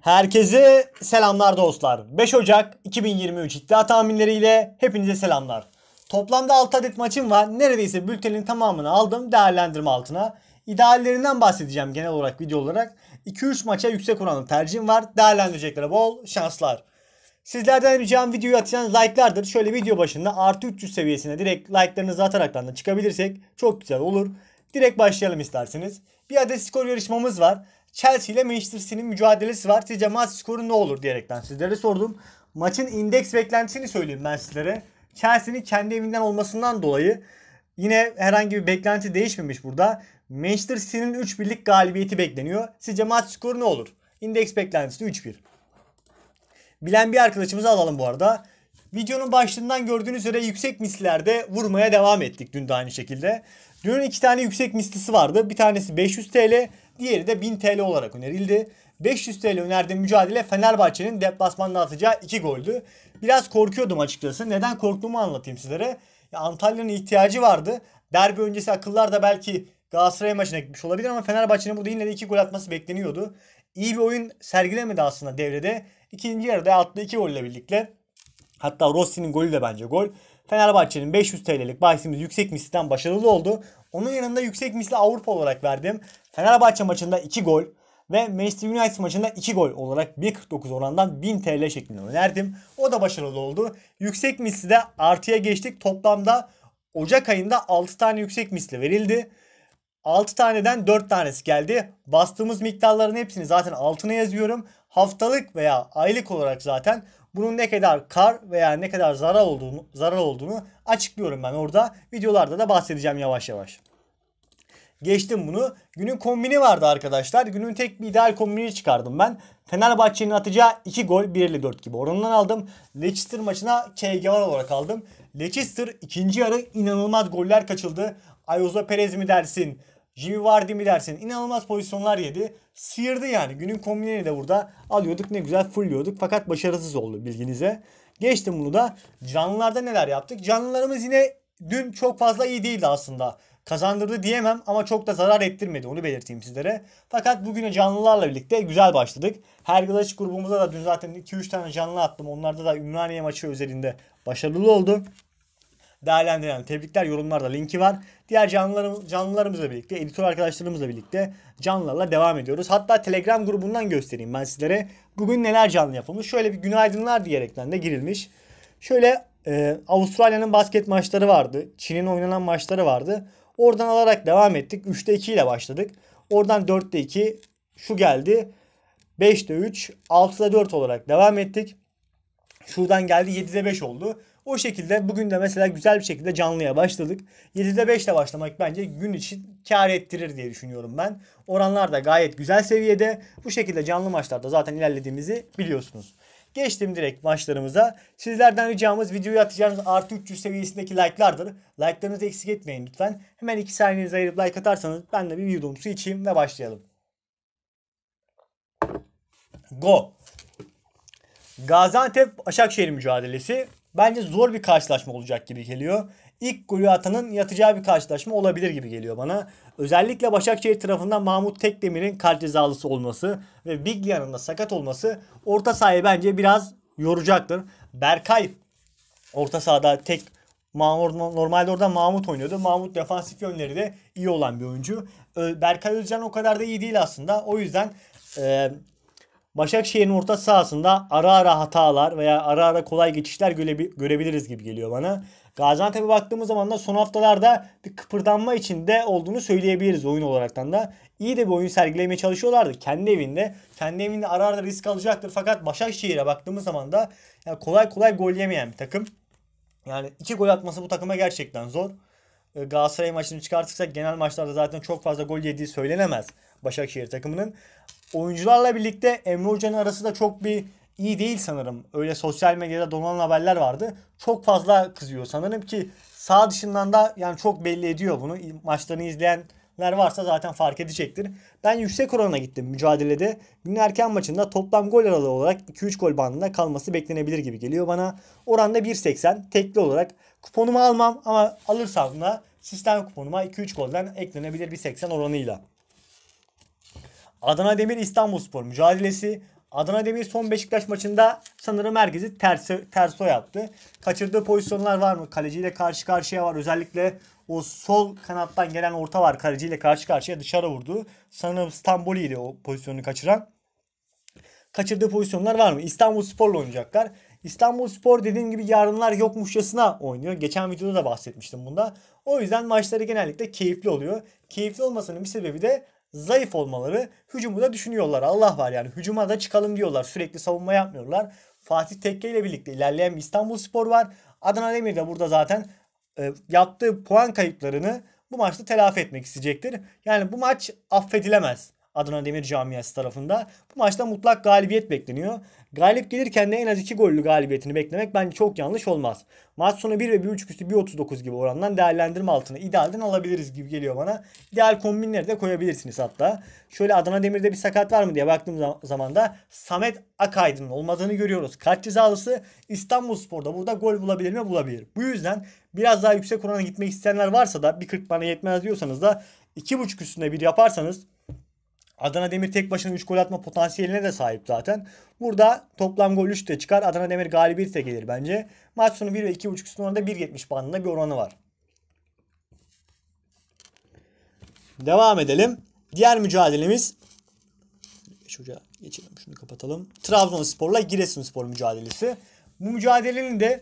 Herkese selamlar dostlar. 5 Ocak 2023 iddia tahminleriyle hepinize selamlar. Toplamda 6 adet maçım var. Neredeyse bültenin tamamını aldım değerlendirme altına. İdeallerinden bahsedeceğim genel olarak video olarak. 2-3 maça yüksek oranlı tercihim var. Değerlendireceklere bol şanslar. Sizlerden ricam videoyu atacağınız like'lardır. Şöyle video başında artı 300 seviyesine direkt like'larınızı ataraktan da çıkabilirsek çok güzel olur. Direkt başlayalım isterseniz. Bir adet skor yarışmamız var. Chelsea ile Manchester City'nin mücadelesi var. Sizce maç skoru ne olur diyerekten sizlere sordum. Maçın indeks beklentisini söyleyeyim ben sizlere. Chelsea'nin kendi evinden olmasından dolayı yine herhangi bir beklenti değişmemiş burada. Manchester City'nin 3 birlik galibiyeti bekleniyor. Sizce maç skoru ne olur? İndeks beklentisi 3-1. Bilen bir arkadaşımızı alalım bu arada. Videonun başlığından gördüğünüz üzere yüksek mislerde vurmaya devam ettik dün de aynı şekilde. Dünün iki tane yüksek mislisi vardı. Bir tanesi 500 TL, Diğeri de 1000 TL olarak önerildi. 500 TL önerdiğim mücadele Fenerbahçe'nin deplasmanda atacağı 2 goldü. Biraz korkuyordum açıkçası. Neden korktuğumu anlatayım sizlere. Antalya'nın ihtiyacı vardı. Derbi öncesi akıllar da belki Galatasaray maçına gitmiş olabilir ama Fenerbahçe'nin burada yine de 2 gol atması bekleniyordu. İyi bir oyun sergilemedi aslında devrede. İkinci yarıda attığı 2 golle birlikte. Hatta Rossi'nin golü de bence gol. Fenerbahçe'nin 500 TL'lik bahsimiz yüksek misliden başarılı oldu. Onun yanında yüksek misli Avrupa olarak verdim. Fenerbahçe maçında 2 gol ve Manchester United maçında 2 gol olarak 1.49 orandan 1000 TL şeklinde önerdim. O da başarılı oldu. Yüksek misli de artıya geçtik. Toplamda Ocak ayında 6 tane yüksek misli verildi. 6 taneden 4 tanesi geldi. Bastığımız miktarların hepsini zaten altına yazıyorum. Haftalık veya aylık olarak zaten bunun ne kadar kar veya ne kadar zarar olduğunu, zarar olduğunu açıklıyorum ben orada. Videolarda da bahsedeceğim yavaş yavaş. Geçtim bunu. Günün kombini vardı arkadaşlar. Günün tek bir ideal kombini çıkardım ben. Fenerbahçe'nin atacağı 2 gol 1.54 gibi oranından aldım. Leicester maçına KG olarak aldım. Leicester ikinci yarı inanılmaz goller kaçıldı. Ayuso Perez mi dersin? Jimmy Vardy mi dersin? İnanılmaz pozisyonlar yedi. Sıyırdı yani. Günün kombineni de burada alıyorduk. Ne güzel fullliyorduk. Fakat başarısız oldu bilginize. Geçtim bunu da. Canlılarda neler yaptık? Canlılarımız yine dün çok fazla iyi değildi aslında. Kazandırdı diyemem ama çok da zarar ettirmedi onu belirteyim sizlere. Fakat bugüne canlılarla birlikte güzel başladık. Her Gılaç grubumuza da dün zaten 2-3 tane canlı attım. Onlarda da Ümraniye maçı özelinde başarılı oldu değerlendirelim. Tebrikler yorumlarda linki var. Diğer canlılarım, canlılarımızla birlikte, editör arkadaşlarımızla birlikte canlılarla devam ediyoruz. Hatta Telegram grubundan göstereyim ben sizlere. Bugün neler canlı yapılmış. Şöyle bir günaydınlar diyerekten de girilmiş. Şöyle e, Avustralya'nın basket maçları vardı. Çin'in oynanan maçları vardı. Oradan alarak devam ettik. 3'te 2 ile başladık. Oradan 4'te 2 şu geldi. 5'te 3, 6'da 4 olarak devam ettik. Şuradan geldi 7'de 5 oldu. O şekilde bugün de mesela güzel bir şekilde canlıya başladık. 7'de 5 ile başlamak bence gün için kar ettirir diye düşünüyorum ben. Oranlar da gayet güzel seviyede. Bu şekilde canlı maçlarda zaten ilerlediğimizi biliyorsunuz. Geçtim direkt maçlarımıza. Sizlerden ricamız videoyu atacağınız artı 300 seviyesindeki like'lardır. Like'larınızı eksik etmeyin lütfen. Hemen 2 saniyenizi ayırıp like atarsanız ben de bir yudum su içeyim ve başlayalım. Go! Gaziantep Başakşehir mücadelesi. Bence zor bir karşılaşma olacak gibi geliyor. İlk golü atanın yatacağı bir karşılaşma olabilir gibi geliyor bana. Özellikle Başakşehir tarafından Mahmut Tekdemir'in kalp cezalısı olması ve Biglia'nın da sakat olması orta sahayı bence biraz yoracaktır. Berkay orta sahada tek normalde orada Mahmut oynuyordu. Mahmut defansif yönleri de iyi olan bir oyuncu. Berkay Özcan o kadar da iyi değil aslında. O yüzden e, Başakşehir'in orta sahasında ara ara hatalar veya ara ara kolay geçişler görebiliriz gibi geliyor bana. Gaziantep'e baktığımız zaman da son haftalarda bir kıpırdanma içinde olduğunu söyleyebiliriz oyun olaraktan da. İyi de bir oyun sergilemeye çalışıyorlardı kendi evinde. Kendi evinde ara ara risk alacaktır fakat Başakşehir'e baktığımız zaman da yani kolay kolay gol yemeyen bir takım. Yani iki gol atması bu takıma gerçekten zor. Ee, Galatasaray maçını çıkartırsak genel maçlarda zaten çok fazla gol yediği söylenemez. Başakşehir takımının. Oyuncularla birlikte Emre Hoca'nın arası da çok bir iyi değil sanırım. Öyle sosyal medyada donan haberler vardı. Çok fazla kızıyor sanırım ki sağ dışından da yani çok belli ediyor bunu. Maçlarını izleyenler varsa zaten fark edecektir. Ben yüksek orana gittim mücadelede. Günün erken maçında toplam gol aralığı olarak 2-3 gol bandında kalması beklenebilir gibi geliyor bana. Oranda 1.80 tekli olarak kuponumu almam ama alırsam da sistem kuponuma 2-3 golden eklenebilir 1.80 oranıyla. Adana Demir İstanbul Spor mücadelesi. Adana Demir son Beşiktaş maçında sanırım herkesi tersi, terso yaptı. Kaçırdığı pozisyonlar var mı? Kaleciyle karşı karşıya var. Özellikle o sol kanattan gelen orta var. Kaleciyle karşı karşıya dışarı vurdu. Sanırım Stamboli ile o pozisyonu kaçıran. Kaçırdığı pozisyonlar var mı? İstanbul Spor'la oynayacaklar. İstanbul Spor dediğim gibi yarınlar yokmuşçasına oynuyor. Geçen videoda da bahsetmiştim bunda. O yüzden maçları genellikle keyifli oluyor. Keyifli olmasının bir sebebi de zayıf olmaları hücumu da düşünüyorlar. Allah var yani hücuma da çıkalım diyorlar. Sürekli savunma yapmıyorlar. Fatih Tekke ile birlikte ilerleyen bir İstanbul Spor var. Adana Demir de burada zaten e, yaptığı puan kayıplarını bu maçta telafi etmek isteyecektir. Yani bu maç affedilemez. Adana Demir camiası tarafında. Bu maçta mutlak galibiyet bekleniyor. Galip gelirken de en az 2 gollü galibiyetini beklemek bence çok yanlış olmaz. Maç sonu 1 ve 1.5 üstü 1.39 gibi orandan değerlendirme altına idealden alabiliriz gibi geliyor bana. İdeal kombinleri de koyabilirsiniz hatta. Şöyle Adana Demir'de bir sakat var mı diye baktığım zaman da Samet Akaydın'ın olmadığını görüyoruz. Kaç cezalısı İstanbul Spor'da burada gol bulabilir mi? Bulabilir. Bu yüzden biraz daha yüksek orana gitmek isteyenler varsa da bir 40 bana yetmez diyorsanız da 2.5 üstünde bir yaparsanız Adana Demir tek başına 3 gol atma potansiyeline de sahip zaten. Burada toplam gol 3 de çıkar. Adana Demir galibiyet de gelir bence. Maç sonu 1 ve 2.5 üstün oranında 1.70 bandında bir oranı var. Devam edelim. Diğer mücadelemiz şuraya geçelim şunu kapatalım. Trabzonspor'la Giresunspor mücadelesi. Bu mücadelenin de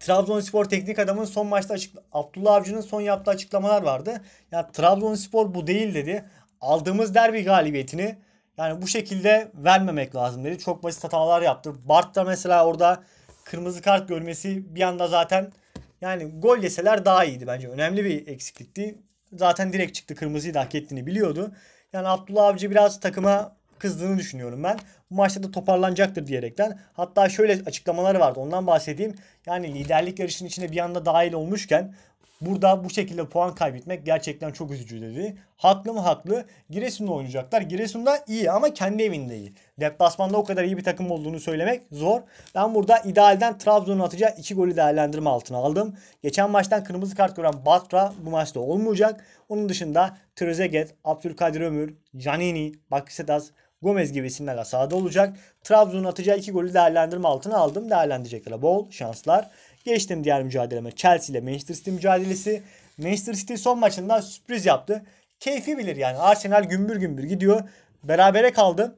Trabzonspor teknik adamın son maçta açıkla Abdullah Avcı'nın son yaptığı açıklamalar vardı. Ya Trabzonspor bu değil dedi aldığımız derbi galibiyetini yani bu şekilde vermemek lazım dedi. Çok basit hatalar yaptı. Bart da mesela orada kırmızı kart görmesi bir anda zaten yani gol yeseler daha iyiydi bence. Önemli bir eksiklikti. Zaten direkt çıktı kırmızıyı da hak ettiğini biliyordu. Yani Abdullah Avcı biraz takıma kızdığını düşünüyorum ben. Bu maçta da toparlanacaktır diyerekten. Hatta şöyle açıklamaları vardı ondan bahsedeyim. Yani liderlik yarışının içine bir anda dahil olmuşken Burada bu şekilde puan kaybetmek gerçekten çok üzücü dedi. Haklı mı haklı? Giresun'da oynayacaklar. Giresun'da iyi ama kendi evinde iyi. Deplasmanda o kadar iyi bir takım olduğunu söylemek zor. Ben burada idealden Trabzon'un atacağı 2 golü değerlendirme altına aldım. Geçen maçtan kırmızı kart gören Batra bu maçta olmayacak. Onun dışında Trezeguet, Abdülkadir Ömür, Canini, Bakisetas, Gomez gibi isimler sahada olacak. Trabzon'un atacağı 2 golü değerlendirme altına aldım. Değerlendirecekler bol şanslar. Geçtim diğer mücadeleme Chelsea ile Manchester City mücadelesi. Manchester City son maçında sürpriz yaptı. Keyfi bilir yani. Arsenal gümbür gümbür gidiyor. Berabere kaldı.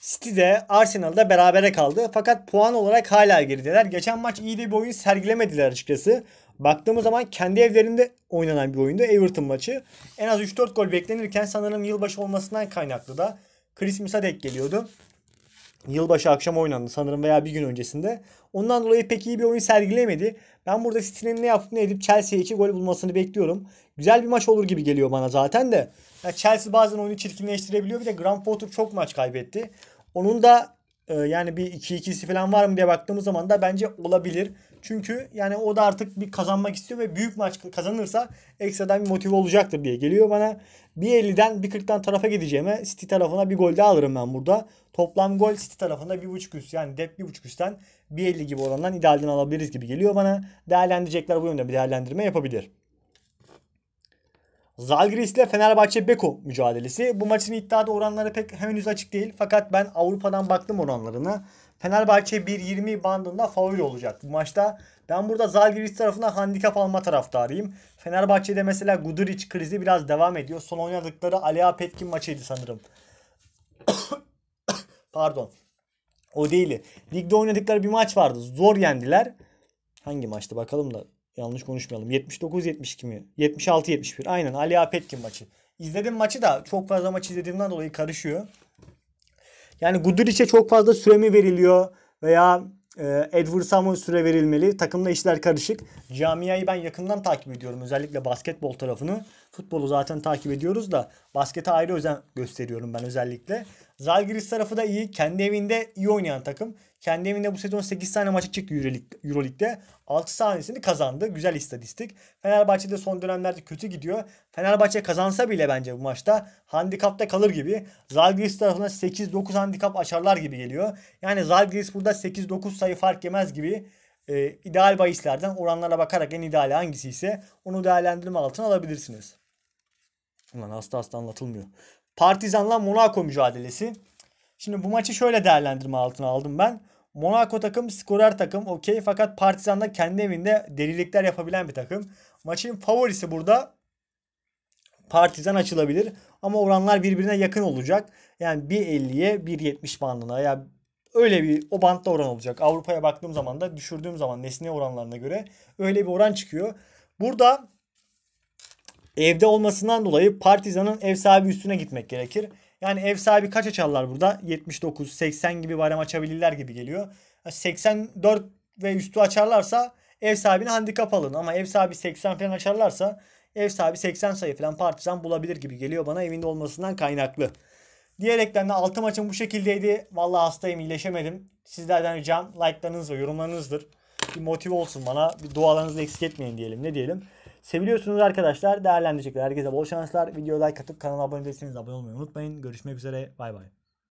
City de Arsenal da berabere kaldı. Fakat puan olarak hala gerideler. Geçen maç iyi de bir oyun sergilemediler açıkçası. Baktığımız zaman kendi evlerinde oynanan bir oyundu Everton maçı. En az 3-4 gol beklenirken sanırım yılbaşı olmasından kaynaklı da Chris Musa denk geliyordu yılbaşı akşam oynandı sanırım veya bir gün öncesinde. Ondan dolayı pek iyi bir oyun sergileyemedi. Ben burada City'nin ne yapıp ne edip Chelsea'ye 2 gol bulmasını bekliyorum. Güzel bir maç olur gibi geliyor bana zaten de. Ya Chelsea bazen oyunu çirkinleştirebiliyor. Bir de Graham Potter çok maç kaybetti. Onun da e, yani bir 2-2'si falan var mı diye baktığımız zaman da bence olabilir. Çünkü yani o da artık bir kazanmak istiyor ve büyük maç kazanırsa ekstradan bir motive olacaktır diye geliyor bana. bir 50'den bir 1.40'dan tarafa gideceğime City tarafına bir gol daha alırım ben burada. Toplam gol City tarafında bir buçuk üst yani dep buçuk üstten bir 50 gibi orandan idealden alabiliriz gibi geliyor bana. Değerlendirecekler bu yönde bir değerlendirme yapabilir. Zalgiris ile Fenerbahçe Beko mücadelesi. Bu maçın iddiada oranları pek henüz açık değil. Fakat ben Avrupa'dan baktım oranlarına. Fenerbahçe 1.20 bandında favori olacak bu maçta. Ben burada Zalgiris tarafına handikap alma taraftarıyım. Fenerbahçe'de mesela Guduric krizi biraz devam ediyor. Son oynadıkları Alea Petkin maçıydı sanırım. Pardon. O değil. Ligde oynadıkları bir maç vardı. Zor yendiler. Hangi maçtı bakalım da Yanlış konuşmayalım. 79-72 mi? 76-71. Aynen Ali Apetkin maçı. İzledim maçı da çok fazla maç izlediğimden dolayı karışıyor. Yani Guduric'e çok fazla süre mi veriliyor veya e, Edward Samu süre verilmeli. Takımda işler karışık. Camiayı ben yakından takip ediyorum. Özellikle basketbol tarafını. Futbolu zaten takip ediyoruz da baskete ayrı özen gösteriyorum ben özellikle. Zalgiris tarafı da iyi. Kendi evinde iyi oynayan takım. Kendi evinde bu sezon 8 tane maçı çıktı Euroleague'de. 6 tanesini kazandı. Güzel istatistik. Fenerbahçe de son dönemlerde kötü gidiyor. Fenerbahçe kazansa bile bence bu maçta handikapta kalır gibi. Zalgiris tarafına 8-9 handikap açarlar gibi geliyor. Yani Zalgiris burada 8-9 sayı fark yemez gibi e, ideal bahislerden oranlara bakarak en ideali hangisi ise onu değerlendirme altına alabilirsiniz. Ulan hasta hasta anlatılmıyor. Partizan'la Monaco mücadelesi. Şimdi bu maçı şöyle değerlendirme altına aldım ben. Monaco takım skorer takım okey fakat Partizan da kendi evinde delilikler yapabilen bir takım. Maçın favorisi burada Partizan açılabilir ama oranlar birbirine yakın olacak. Yani 1.50'ye 1.70 bandına ya yani öyle bir o bantta oran olacak. Avrupa'ya baktığım zaman da düşürdüğüm zaman nesne oranlarına göre öyle bir oran çıkıyor. Burada Evde olmasından dolayı Partizan'ın ev sahibi üstüne gitmek gerekir. Yani ev sahibi kaç açarlar burada? 79, 80 gibi bayram açabilirler gibi geliyor. 84 ve üstü açarlarsa ev sahibine handikap alın. Ama ev sahibi 80 falan açarlarsa ev sahibi 80 sayı falan Partizan bulabilir gibi geliyor bana evinde olmasından kaynaklı. Diyerekten de 6 maçım bu şekildeydi. Vallahi hastayım iyileşemedim. Sizlerden ricam like'larınız ve yorumlarınızdır. Bir motive olsun bana. Bir dualarınızı eksik etmeyin diyelim. Ne diyelim? Seviliyorsunuz arkadaşlar. Değerlendirecekler. Herkese bol şanslar. Videoya like atıp kanala abone değilseniz abone olmayı unutmayın. Görüşmek üzere. Bay bay.